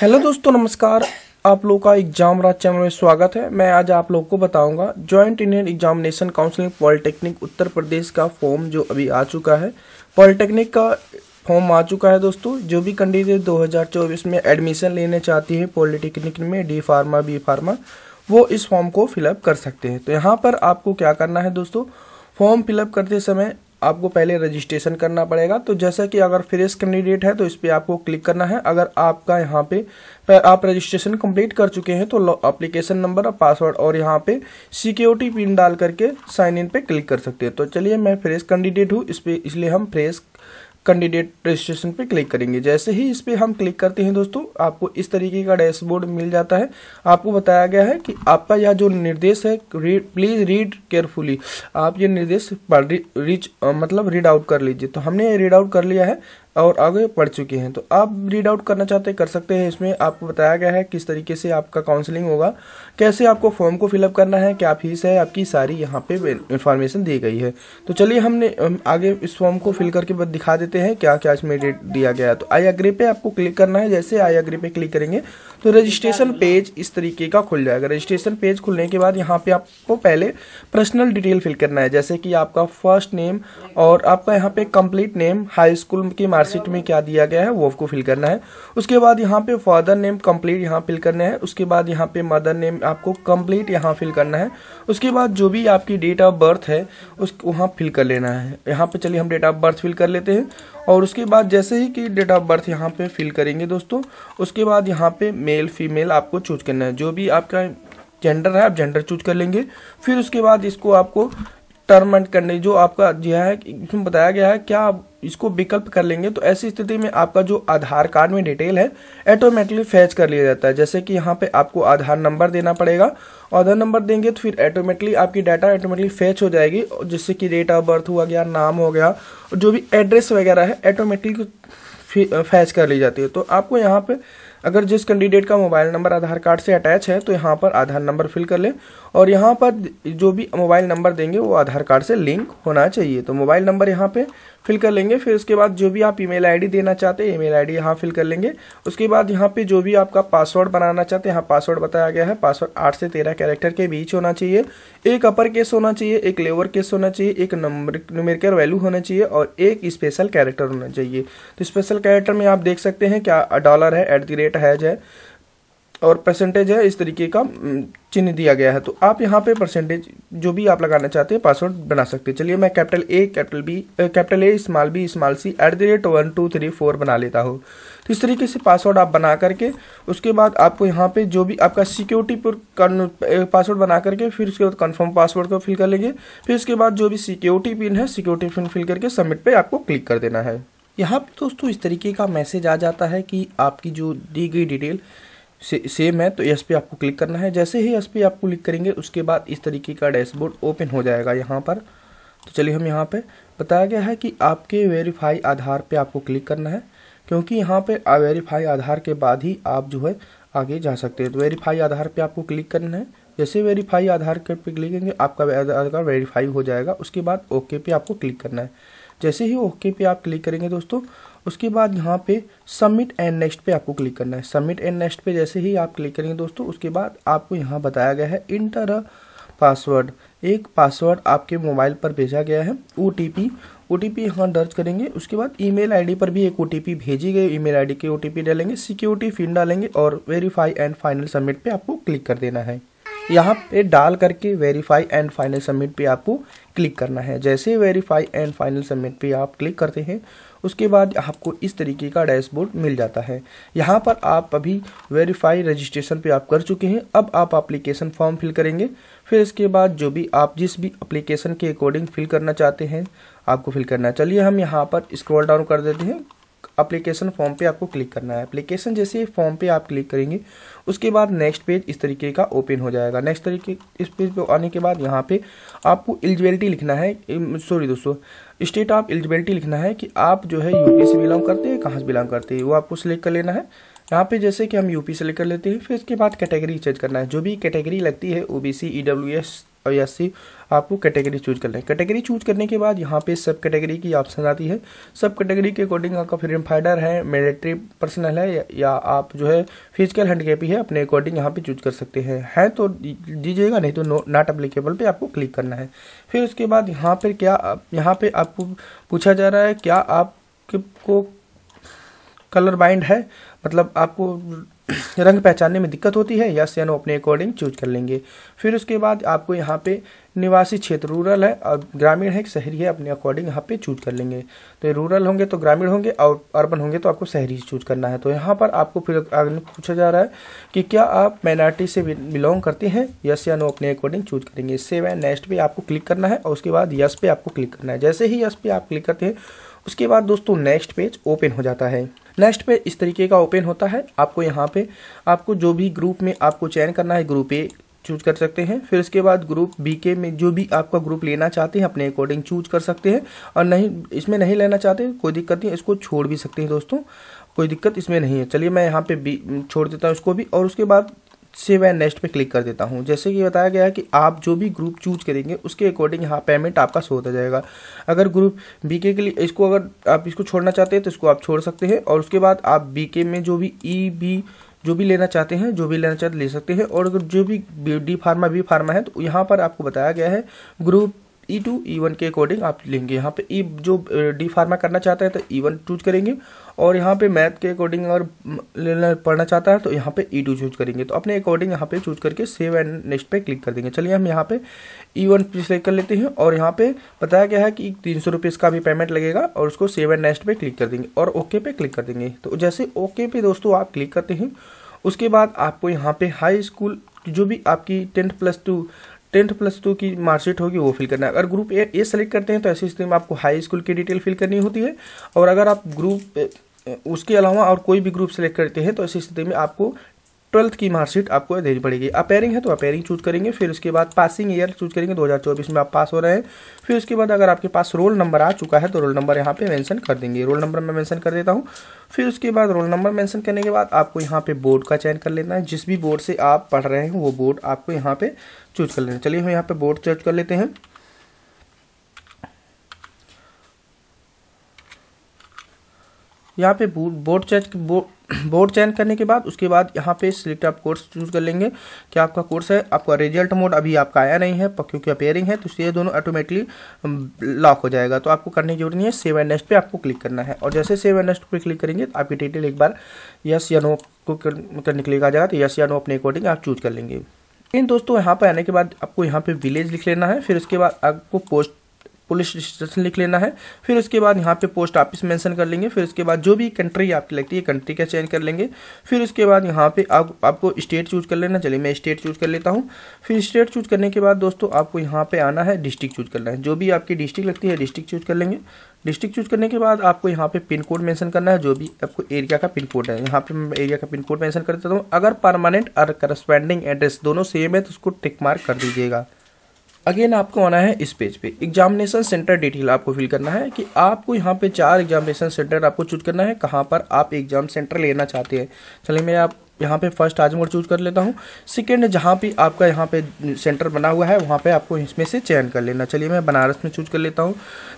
hello दोस्तों नमस्कार आप लोगों का एग्जाम राज चैनल में स्वागत है मैं आज आप लोगों को बताऊंगा joint Indian examination counselling polytechnic Uttar Pradesh का फॉर्म जो अभी आ चुका है पॉलिटेक्निक का फॉर्म आ चुका है दोस्तों जो भी कैंडिडेट 2024 में एडमिशन लेने चाहती है पॉलिटेक्निक में डी फार्मा बी फार्मा वो इस फॉर्म को फिलअप कर सकते हैं तो यहाँ पर आपको क्या करना है दोस्तों फॉर्म फिलअप करते समय आपको पहले रजिस्ट्रेशन करना पड़ेगा तो जैसा कि अगर फ्रेश कैंडिडेट है तो इस पर आपको क्लिक करना है अगर आपका यहाँ पे, आप रजिस्ट्रेशन कंप्लीट कर चुके हैं तो अप्लीकेशन नंबर और पासवर्ड और यहाँ पे सिक्योरिटी पिन डाल करके साइन इन पे क्लिक कर सकते हैं तो चलिए मैं फ्रेश कैंडिडेट हूँ इस पर इसलिए हम फ्रेश कैंडिडेट रजिस्ट्रेशन पे क्लिक करेंगे जैसे ही इस पर हम क्लिक करते हैं दोस्तों आपको इस तरीके का डैशबोर्ड मिल जाता है आपको बताया गया है कि आपका यह जो निर्देश है रीड प्लीज रीड केयरफुली आप ये निर्देश रीच मतलब रीड आउट कर लीजिए तो हमने रीड आउट कर लिया है और आगे पढ़ चुके हैं तो आप रीड आउट करना चाहते हैं कर सकते हैं इसमें आपको बताया गया है किस तरीके से आपका काउंसलिंग होगा कैसे आपको फॉर्म को फिलअप करना है क्या फीस है आपकी सारी यहाँ पे इन्फॉर्मेशन दी गई है तो चलिए हमने आगे इस फॉर्म को फिल करके दिखा देते हैं क्या क्या इसमें दिया गया है तो आई अग्री पे आपको क्लिक करना है जैसे आई अग्री पे क्लिक करेंगे तो रजिस्ट्रेशन पेज इस तरीके का खुल जाएगा रजिस्ट्रेशन पेज खुलने के बाद यहाँ पे आपको पहले पर्सनल डिटेल फिल करना है जैसे कि आपका फर्स्ट नेम और आपका यहाँ पे कंप्लीट नेम हाई स्कूल की मार्कशीट में क्या दिया गया है वो आपको फिल करना है उसके बाद यहाँ पे फादर नेम कम्प्लीट यहाँ फिल करना है उसके बाद यहाँ पे मदर नेम आपको कम्प्लीट यहाँ फिल करना है उसके बाद जो भी आपकी डेट ऑफ बर्थ है उस वहाँ फिल कर लेना है यहाँ पे चलिए हम डेट ऑफ बर्थ फिल कर लेते हैं और उसके बाद जैसे ही कि डेट ऑफ बर्थ यहाँ पे फिल करेंगे दोस्तों उसके बाद यहाँ पे मेल फीमेल आपको चूज करना है जो भी आपका जेंडर है आप जेंडर चूज कर लेंगे फिर उसके बाद इसको आपको टर्म एंड करने जो आपका जो है इसमें बताया गया है क्या इसको विकल्प कर लेंगे तो ऐसी स्थिति में आपका जो आधार कार्ड में डिटेल है ऑटोमेटिकली फैच कर लिया जाता है जैसे कि यहाँ पे आपको आधार नंबर देना पड़ेगा आधार नंबर देंगे तो फिर ऑटोमेटिकली आपकी डाटा ऑटोमेटिकली फैच हो जाएगी जिससे कि डेट ऑफ बर्थ हुआ गया नाम हो गया जो भी एड्रेस वगैरह है ऑटोमेटिकली फैच कर ली जाती है तो आपको यहाँ पर अगर जिस कैंडिडेट का मोबाइल नंबर आधार कार्ड से अटैच है तो यहाँ पर आधार नंबर फिल कर लें और यहाँ पर जो भी मोबाइल नंबर देंगे वो आधार कार्ड से लिंक होना चाहिए तो मोबाइल नंबर यहाँ पे फिल कर लेंगे फिर उसके बाद जो भी आप ईमेल आईडी देना चाहते हैं ईमेल आईडी यहाँ फिल कर लेंगे उसके बाद यहाँ पे जो भी आपका पासवर्ड बनाना चाहते हैं यहाँ पासवर्ड बताया गया है पासवर्ड आठ से तेरह कैरेक्टर के बीच होना चाहिए एक अपर केस होना चाहिए एक लेवर केस होना चाहिए एक नंबर न्यूमेरिकल वैल्यू होना चाहिए और एक स्पेशल कैरेक्टर होना चाहिए तो स्पेशल कैरेक्टर में आप देख सकते हैं क्या डॉलर है एट दी रेट हैज है और परसेंटेज है इस तरीके का चिन्ह दिया गया है तो आप यहाँ पे परसेंटेज जो भी आप लगाना चाहते हैं पासवर्ड बना सकते हैं चलिए मैं capital A capital B capital A small B small C at the rate one two three four बना लेता हूँ तो इस तरीके से पासवर्ड आप बना करके उसके बाद आपको यहाँ पे जो भी आपका सिक्योरिटी पर पासवर्ड बना करके फिर उसके बाद कन्फर्म पासवर्ड को फिल कर लेंगे फिर उसके बाद जो भी सिक्योरिटी पिन है सिक्योरिटी पिन फिल करके सबमिट पर आपको क्लिक कर देना है यहाँ पर दोस्तों इस तरीके का मैसेज आ जाता है कि आपकी जो दी गई डिटेल से, सेम है तो एस पे आपको क्लिक करना है जैसे ही एस पे आप क्लिक करेंगे उसके बाद इस तरीके का डैशबोर्ड ओपन हो जाएगा यहाँ पर तो चलिए हम यहाँ पे बताया गया है कि आपके वेरीफाई आधार पे आपको क्लिक करना है क्योंकि यहाँ पे वेरीफाई आधार के बाद ही आप जो है आगे जा सकते हैं तो वेरीफाई आधार पे आपको क्लिक करना है जैसे वेरीफाई आधार कार्ड पर क्लिक करेंगे आपका आधार कार्ड वेरीफाई हो जाएगा उसके बाद ओके पे आपको क्लिक करना है जैसे ही ओके पे आप क्लिक करेंगे दोस्तों उसके बाद यहाँ पे सबमिट एंड नेक्स्ट पे आपको क्लिक करना है सबमिट एंड नेक्स्ट पे जैसे ही आप क्लिक करेंगे दोस्तों उसके बाद आपको यहाँ बताया गया है इंटर अ पासवर्ड एक पासवर्ड आपके मोबाइल पर भेजा गया है O T P O T P यहाँ दर्ज करेंगे उसके बाद ईमेल आईडी पर भी एक ओ टी पी भेजी गई ईमेल आईडी के ओ टी पी डालेंगे सिक्योरिटी फिन डालेंगे और वेरीफाई एंड फाइनल सबमिट पे आपको क्लिक कर देना है यहाँ पे डाल करके वेरीफाई एंड फाइनल सबमिट पे आपको क्लिक करना है जैसे वेरीफाई एंड फाइनल सबमिट पे आप क्लिक करते हैं उसके बाद आपको इस तरीके का डैशबोर्ड मिल जाता है यहाँ पर आप अभी वेरीफाई रजिस्ट्रेशन पे आप कर चुके हैं अब आप अप्लीकेशन फॉर्म फिल करेंगे फिर इसके बाद जो भी आप जिस भी अप्लीकेशन के अकॉर्डिंग फिल करना चाहते हैं आपको फिल करना चलिए हम यहाँ पर स्क्रॉल डाउन कर देते हैं अप्लीकेशन फॉर्म पे आपको क्लिक करना है अप्लीकेशन जैसे फॉर्म पे आप क्लिक करेंगे उसके बाद नेक्स्ट पेज इस तरीके का ओपन हो जाएगा नेक्स्ट तरीके इस पेज पे आने के बाद यहाँ पे आपको एलिजिबिलिटी लिखना है सॉरी दोस्तों स्टेट ऑफ एलिजिबिलिटी लिखना है कि आप जो है यूपी से बिलोंग करते हैं कहाँ से बिलोंग करते हैं वो आपको सिलेक्ट कर लेना है यहाँ पे जैसे कि हम यूपी सेलेक्ट कर लेते हैं फिर इसके बाद कैटेगरी चेंज करना है जो भी कैटेगरी लगती है ओबीसी ईडब्ल्यूएस बयासी आपको कैटेगरी चूज करना है कैटेगरी चूज करने के बाद यहाँ पे सब कैटेगरी की ऑप्शन आती है सब कैटेगरी के अकॉर्डिंग आपका फ्रीडम फाइटर है मिलिट्री पर्सनल है या, आप जो है फिजिकल हैंडकेपी है अपने अकॉर्डिंग यहाँ पे चूज कर सकते हैं है तो दीजिएगा नहीं तो नॉट अप्लीकेबल पर आपको क्लिक करना है फिर उसके बाद यहाँ पर क्या यहाँ पर आपको पूछा जा रहा है क्या आपको कलर बाइंड है मतलब आपको रंग पहचानने में दिक्कत होती है यस या नो अपने अकॉर्डिंग चूज कर लेंगे फिर उसके बाद आपको यहाँ पे निवासी क्षेत्र रूरल है और ग्रामीण है शहरी है अपने अकॉर्डिंग यहाँ पे चूज कर लेंगे तो रूरल होंगे तो ग्रामीण होंगे और अर्बन होंगे तो आपको शहरी चूज करना है तो यहाँ पर आपको फिर आगे पूछा जा रहा है कि क्या आप माइनॉरिटी से बिलोंग करते हैं यस या नो अपने अकॉर्डिंग चूज करेंगे सेव एंड नेक्स्ट पे आपको क्लिक करना है और उसके बाद यस पे आपको क्लिक करना है जैसे ही यस पे आप क्लिक करते हैं उसके बाद दोस्तों नेक्स्ट पेज ओपन हो जाता है नेक्स्ट पे इस तरीके का ओपन होता है आपको यहाँ पे आपको जो भी ग्रुप में आपको चयन करना है ग्रुप ए चूज कर सकते हैं फिर उसके बाद ग्रुप बी के में जो भी आपका ग्रुप लेना चाहते हैं अपने अकॉर्डिंग चूज कर सकते हैं और नहीं इसमें नहीं लेना चाहते कोई दिक्कत नहीं इसको छोड़ भी सकते हैं दोस्तों कोई दिक्कत इसमें नहीं है चलिए मैं यहाँ पे बी छोड़ देता हूँ इसको भी और उसके बाद सेव एंड नेक्स्ट पे क्लिक कर देता हूँ जैसे कि बताया गया है कि आप जो भी ग्रुप चूज करेंगे उसके अकॉर्डिंग यहाँ पेमेंट आपका शो होता जाएगा अगर ग्रुप बीके के लिए इसको अगर आप इसको छोड़ना चाहते हैं तो इसको आप छोड़ सकते हैं और उसके बाद आप बी में जो भी ई e, बी जो भी लेना चाहते हैं जो भी लेना चाहते ले सकते हैं और अगर जो भी डी फार्मा बी फार्मा है तो यहाँ पर आपको बताया गया है group E two E one के अकॉर्डिंग आप लेंगे यहाँ पे ई e जो डी फार्मा करना चाहता है तो ई वन चूज करेंगे और यहाँ पे मैथ के अकॉर्डिंग अगर लेना पढ़ना चाहता है तो यहाँ पे ई टू चूज करेंगे तो अपने अकॉर्डिंग यहाँ पे चूज करके सेव एंड नेक्स्ट पे क्लिक कर देंगे चलिए हम यहाँ पे ई वन सेलेक्ट कर लेते हैं और यहाँ पे बताया गया है कि तीन सौ रुपये इसका भी पेमेंट लगेगा और उसको सेव एंड नेक्स्ट पे क्लिक कर देंगे और ओके पे क्लिक कर देंगे तो जैसे ओके पे दोस्तों आप क्लिक करते हैं उसके बाद आपको यहाँ पे हाई स्कूल जो भी आपकी tenth plus two tenth plus two की मार्कशीट होगी वो फिल करना है अगर ग्रुप ए ए सेलेक्ट करते हैं तो ऐसी स्थिति में आपको हाई स्कूल की डिटेल फिल करनी होती है और अगर आप ग्रुप उसके अलावा और कोई भी ग्रुप सेलेक्ट करते हैं तो ऐसी स्थिति में आपको ट्वेल्थ की मार्कशीट आपको देनी पड़ेगी अपेयरिंग है तो अपेयरिंग चूज करेंगे फिर उसके बाद पासिंग ईयर चूज करेंगे 2024 में आप पास हो रहे हैं फिर उसके बाद अगर आपके पास रोल नंबर आ चुका है तो रोल नंबर यहाँ पे मेंशन कर देंगे रोल नंबर मैं मेंशन कर देता हूँ फिर उसके बाद रोल नंबर मेंशन करने के बाद आपको यहाँ पे बोर्ड का चयन कर लेना है जिस भी बोर्ड से आप पढ़ रहे हैं वो बोर्ड आपको यहाँ पे चूज कर लेना चलिए हम यहाँ पे बोर्ड चूज कर लेते हैं यहाँ पे बोर्ड चेंज बोर्ड चेंज करने के बाद उसके बाद यहाँ पे सिलेक्ट आप कोर्स चूज कर लेंगे कि आपका कोर्स है आपका रिजल्ट मोड अभी आपका आया नहीं है क्योंकि अपेयरिंग है तो ये दोनों ऑटोमेटिकली लॉक हो जाएगा तो आपको करने की जरूरत नहीं है सेव एंड नेक्स्ट पे आपको क्लिक करना है और जैसे सेव एंड नेक्स्ट पे क्लिक करेंगे तो आपकी डिटेल एक बार यस या नो को करने के लिए कहा जाएगा तो यस या नो अपने अकॉर्डिंग आप चूज कर लेंगे लेकिन दोस्तों यहाँ पर आने के बाद आपको यहाँ पे विलेज लिख लेना है फिर उसके बाद आपको पोस्ट पुलिस स्टेशन लिख लेना है फिर उसके बाद यहाँ पे पोस्ट ऑफिस मेंशन कर लेंगे फिर उसके बाद जो भी कंट्री आपकी लगती है कंट्री का चेंज कर लेंगे फिर उसके बाद यहाँ पे आप आपको स्टेट चूज कर लेना चलिए मैं स्टेट चूज कर लेता हूँ फिर स्टेट चूज करने के बाद दोस्तों आपको यहाँ पे आना है डिस्ट्रिक्ट चूज करना है जो भी आपकी डिस्ट्रिक्ट लगती है डिस्ट्रिक्ट चूज कर लेंगे डिस्ट्रिक्ट चूज करने के बाद आपको यहाँ पे पिन कोड मेंशन करना है जो भी आपको एरिया का पिन कोड है यहाँ पे मैं एरिया का पिन कोड मेंशन कर देता हूँ अगर परमानेंट और करस्पेंडिंग एड्रेस दोनों सेम है तो उसको टिक मार्क कर दीजिएगा अगेन आपको आना है इस पेज पे एग्जामिनेशन सेंटर डिटेल आपको फिल करना है कि आपको यहाँ पे चार एग्जामिनेशन सेंटर आपको चूज करना है कहाँ पर आप एग्जाम सेंटर लेना चाहते हैं चलिए मैं आप यहाँ पे फर्स्ट आज मोड चूज कर लेता हूँ सेकेंड जहाँ भी आपका यहाँ पे सेंटर बना हुआ है वहाँ पे आपको इसमें से चयन कर लेना चलिए मैं बनारस में चूज कर लेता हूँ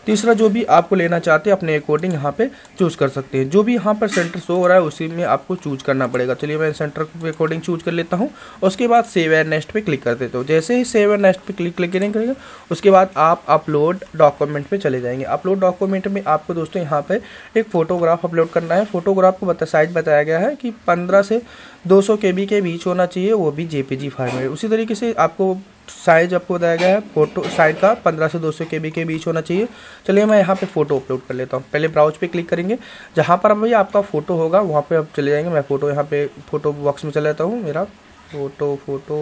तीसरा जो भी आपको लेना चाहते हैं अपने अकॉर्डिंग यहाँ पे चूज़ कर सकते हैं जो भी यहाँ पर सेंटर शो हो रहा है उसी में आपको चूज करना पड़ेगा चलिए मैं सेंटर के अकॉर्डिंग चूज कर लेता हूँ उसके बाद सेव एंड नेक्स्ट पर क्लिक कर देता हूँ जैसे ही सेव एंड नेक्स्ट पर क्लिक क्लिक करेंगे उसके बाद आप अपलोड डॉक्यूमेंट पर चले जाएंगे अपलोड डॉक्यूमेंट में आपको दोस्तों यहाँ पर एक फोटोग्राफ अपलोड करना है फोटोग्राफ को बता साइज बताया गया है कि पंद्रह से 200 के बी के बीच होना चाहिए वो भी जी फाइव हंड्रेड उसी तरीके से आपको साइज आपको बताया गया है फोटो साइड का 15 से 200 के बी के बीच होना चाहिए चलिए मैं यहाँ पे फ़ोटो अपलोड कर लेता हूँ पहले ब्राउज पे क्लिक करेंगे जहाँ पर भाई आपका फ़ोटो होगा वहाँ पे आप चले जाएंगे मैं फ़ोटो यहाँ पे फ़ोटो बॉक्स में चला जाता हूँ मेरा फ़ोटो फ़ोटो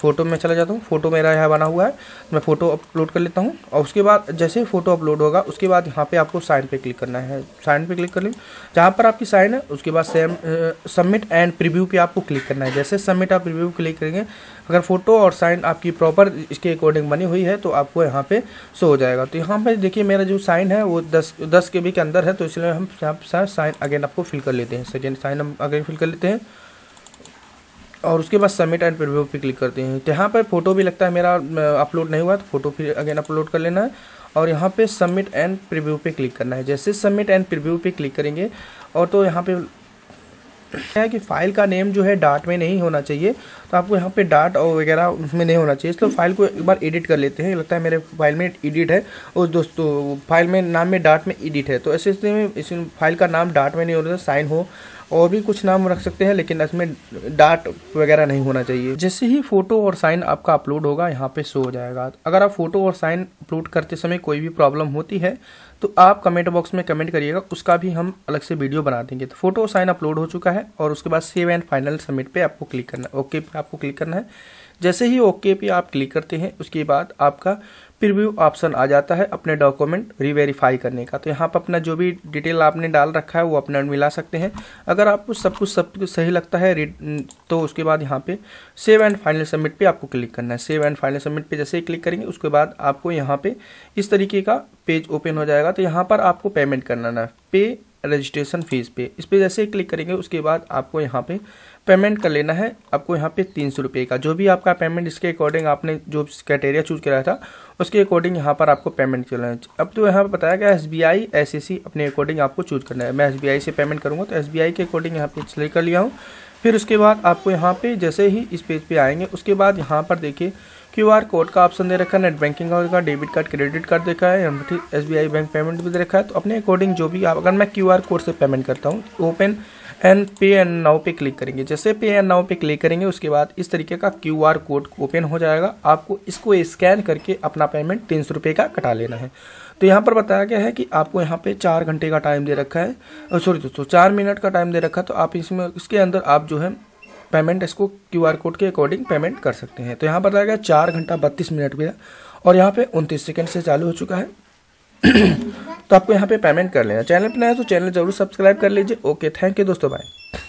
फ़ोटो में चला जाता हूँ फ़ोटो मेरा यहाँ बना हुआ है तो मैं फ़ोटो अपलोड कर लेता हूँ और उसके बाद जैसे ही फ़ोटो अपलोड होगा उसके बाद यहाँ पे आपको साइन पे क्लिक करना है साइन पे क्लिक कर लें जहाँ पर आपकी साइन है उसके बाद सेम सबमिट एंड प्रीव्यू पे आपको क्लिक करना है जैसे सबमिट आप प्रीव्यू क्लिक करेंगे अगर फ़ोटो और साइन आपकी प्रॉपर इसके अकॉर्डिंग बनी हुई है तो आपको यहाँ पर शो हो जाएगा तो यहाँ पर देखिए मेरा जो साइन है वो दस दस के बी के अंदर है तो इसलिए हम यहाँ साइन अगेन आपको फिल कर लेते हैं सेकेंड साइन हम अगेन फिल कर लेते हैं और उसके बाद सबमिट एंड प्रिव्यू पे क्लिक करते हैं तो यहाँ पर फोटो भी लगता है मेरा अपलोड नहीं हुआ तो फोटो फिर अगेन अपलोड कर लेना है और यहाँ पे सबमिट एंड प्रिव्यू पे क्लिक करना है जैसे सबमिट एंड प्रिव्यू पे क्लिक करेंगे और तो यहाँ पे है कि फ़ाइल का नेम जो है डाट में नहीं होना चाहिए तो आपको यहाँ पे डाट और वगैरह उसमें नहीं होना चाहिए इसलिए फाइल को एक बार एडिट कर लेते हैं लगता है मेरे फाइल में एडिट है और दोस्तों फाइल में नाम में डाट में एडिट है तो ऐसे में इस फाइल का नाम डाट में नहीं होना चाहिए साइन हो और भी कुछ नाम रख सकते हैं लेकिन इसमें डाट वगैरह नहीं होना चाहिए जैसे ही फोटो और साइन आपका अपलोड होगा यहाँ पे शो हो जाएगा अगर आप फोटो और साइन अपलोड करते समय कोई भी प्रॉब्लम होती है तो आप कमेंट बॉक्स में कमेंट करिएगा उसका भी हम अलग से वीडियो बना देंगे तो फोटो और साइन अपलोड हो चुका है और उसके बाद सेव एंड फाइनल सबमिट पे आपको क्लिक करना है ओके पर आपको क्लिक करना है जैसे ही ओके पे आप क्लिक करते हैं उसके बाद आपका प्रिव्यू ऑप्शन आ जाता है अपने डॉक्यूमेंट रिवेरीफाई करने का तो यहाँ पर अपना जो भी डिटेल आपने डाल रखा है वो अपना मिला सकते हैं अगर आपको सब कुछ सब कुछ सही लगता है तो उसके बाद यहाँ पे सेव एंड फाइनल सबमिट पे आपको क्लिक करना है सेव एंड फाइनल सबमिट पे जैसे ही क्लिक करेंगे उसके बाद आपको यहाँ पे इस तरीके का पेज ओपन हो जाएगा तो यहाँ पर आपको पेमेंट करना है पे रजिस्ट्रेशन फ़ीस पे इस पर जैसे ही क्लिक करेंगे उसके बाद आपको यहाँ पे पेमेंट कर लेना है आपको यहाँ पे तीन सौ रुपये का जो भी आपका पेमेंट इसके अकॉर्डिंग आपने जो क्राइटेरिया चूज कराया था उसके अकॉर्डिंग यहाँ पर आपको पेमेंट करना है अब तो यहाँ पर बताया गया S B I S C C अपने अकॉर्डिंग आपको चूज करना है मैं एस बी आई से पेमेंट करूँगा तो एस बी आई के अकॉर्डिंग यहाँ पे सिलेक्ट कर लिया हूँ फिर उसके बाद आपको यहाँ पे जैसे ही इस पेज पे आएंगे उसके बाद यहाँ पर देखिए क्यू आर कोड का ऑप्शन दे रखा है नेट बैंकिंग का डेबिट कार्ड क्रेडिट कार्ड देखा है S B I bank payment भी दे रखा है तो अपने अकॉर्डिंग जो भी आप अगर मैं क्यू आर कोड से पेमेंट करता हूँ तो open and pay and now पे क्लिक करेंगे जैसे पे एंड नाउ पे क्लिक करेंगे उसके बाद इस तरीके का क्यू आर कोड ओपन हो जाएगा आपको इसको स्कैन करके अपना पेमेंट तीन सौ रुपये का कटा लेना है तो यहाँ पर बताया गया है कि आपको यहाँ पे चार घंटे का टाइम दे रखा है सॉरी दोस्तों चार मिनट का टाइम दे रखा है तो आप इसमें इसके अंदर आप जो है पेमेंट इसको क्यू आर कोड के अकॉर्डिंग पेमेंट कर सकते हैं तो यहाँ बताया गया चार घंटा बत्तीस मिनट भी और यहाँ पे उनतीस सेकेंड से चालू हो चुका है तो आपको यहाँ पे पेमेंट कर लेना चैनल पर नया तो चैनल जरूर सब्सक्राइब कर लीजिए ओके थैंक यू दोस्तों बाय